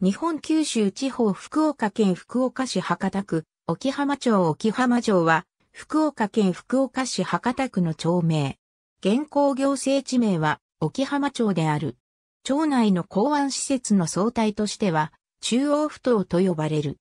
日本九州地方福岡県福岡市博多区、沖浜町沖浜城は、福岡県福岡市博多区の町名。現行行政地名は、沖浜町である。町内の港湾施設の総体としては、中央埠頭と呼ばれる。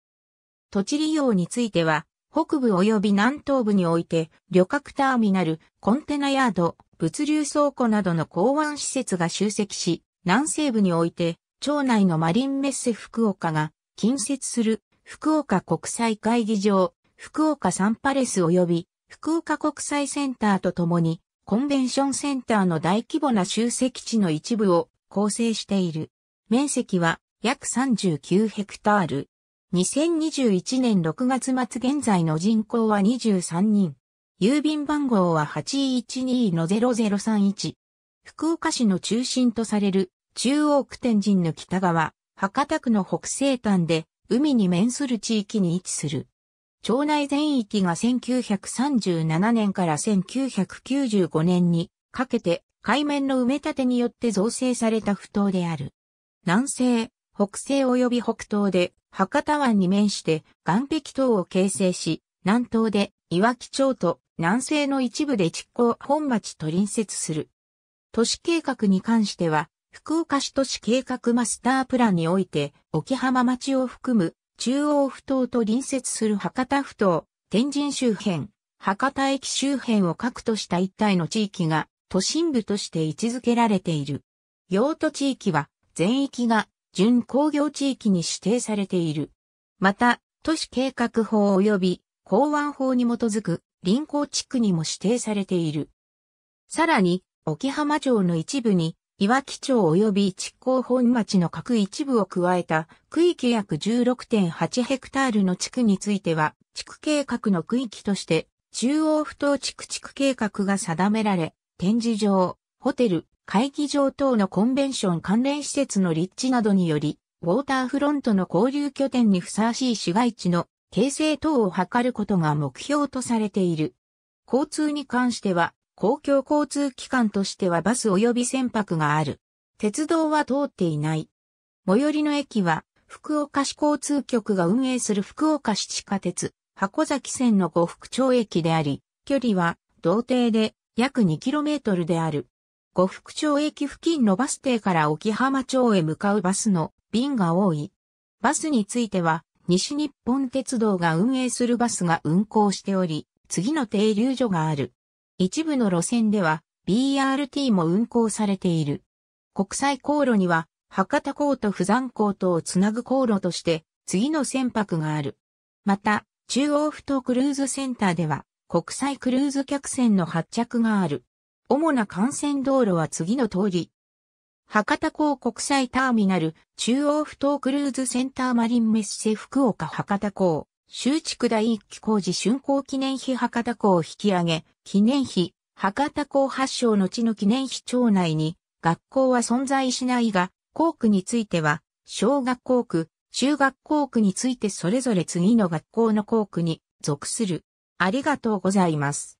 土地利用については、北部及び南東部において、旅客ターミナル、コンテナヤード、物流倉庫などの港湾施設が集積し、南西部において、町内のマリンメッセ福岡が近接する福岡国際会議場、福岡サンパレス及び福岡国際センターとともにコンベンションセンターの大規模な集積地の一部を構成している。面積は約39ヘクタール。2021年6月末現在の人口は23人。郵便番号は812-0031。福岡市の中心とされる中央区天神の北側、博多区の北西端で、海に面する地域に位置する。町内全域が1937年から1995年にかけて海面の埋め立てによって造成された不島である。南西、北西及び北東で博多湾に面して岸壁島を形成し、南東で岩木町と南西の一部で築港本町と隣接する。都市計画に関しては、福岡市都市計画マスタープランにおいて、沖浜町を含む中央ふ頭と隣接する博多ふ頭、天神周辺、博多駅周辺を核とした一帯の地域が都心部として位置づけられている。用途地域は全域が準工業地域に指定されている。また、都市計画法及び港湾法に基づく臨港地区にも指定されている。さらに、沖浜町の一部に岩木町及び築港本町の各一部を加えた区域約16.8ヘクタールの地区については、地区計画の区域として中央不当地区地区計画が定められ、展示場、ホテル、会議場等のコンベンション関連施設の立地などにより、ウォーターフロントの交流拠点にふさわしい市街地の形成等を図ることが目標とされている。交通に関しては、公共交通機関としてはバス及び船舶がある。鉄道は通っていない。最寄りの駅は、福岡市交通局が運営する福岡市地下鉄、箱崎線の五福町駅であり、距離は、同定で約 2km である。五福町駅付近のバス停から沖浜町へ向かうバスの便が多い。バスについては、西日本鉄道が運営するバスが運行しており、次の停留所がある。一部の路線では BRT も運行されている。国際航路には博多港と釜山港とをつなぐ航路として次の船舶がある。また、中央ふ頭クルーズセンターでは国際クルーズ客船の発着がある。主な幹線道路は次の通り。博多港国際ターミナル、中央ふ頭クルーズセンターマリンメッセ福岡博多港。周築第一期工事竣工記念碑博多港を引き上げ、記念碑、博多港発祥の地の記念碑町内に、学校は存在しないが、校区については、小学校区、中学校区についてそれぞれ次の学校の校区に属する。ありがとうございます。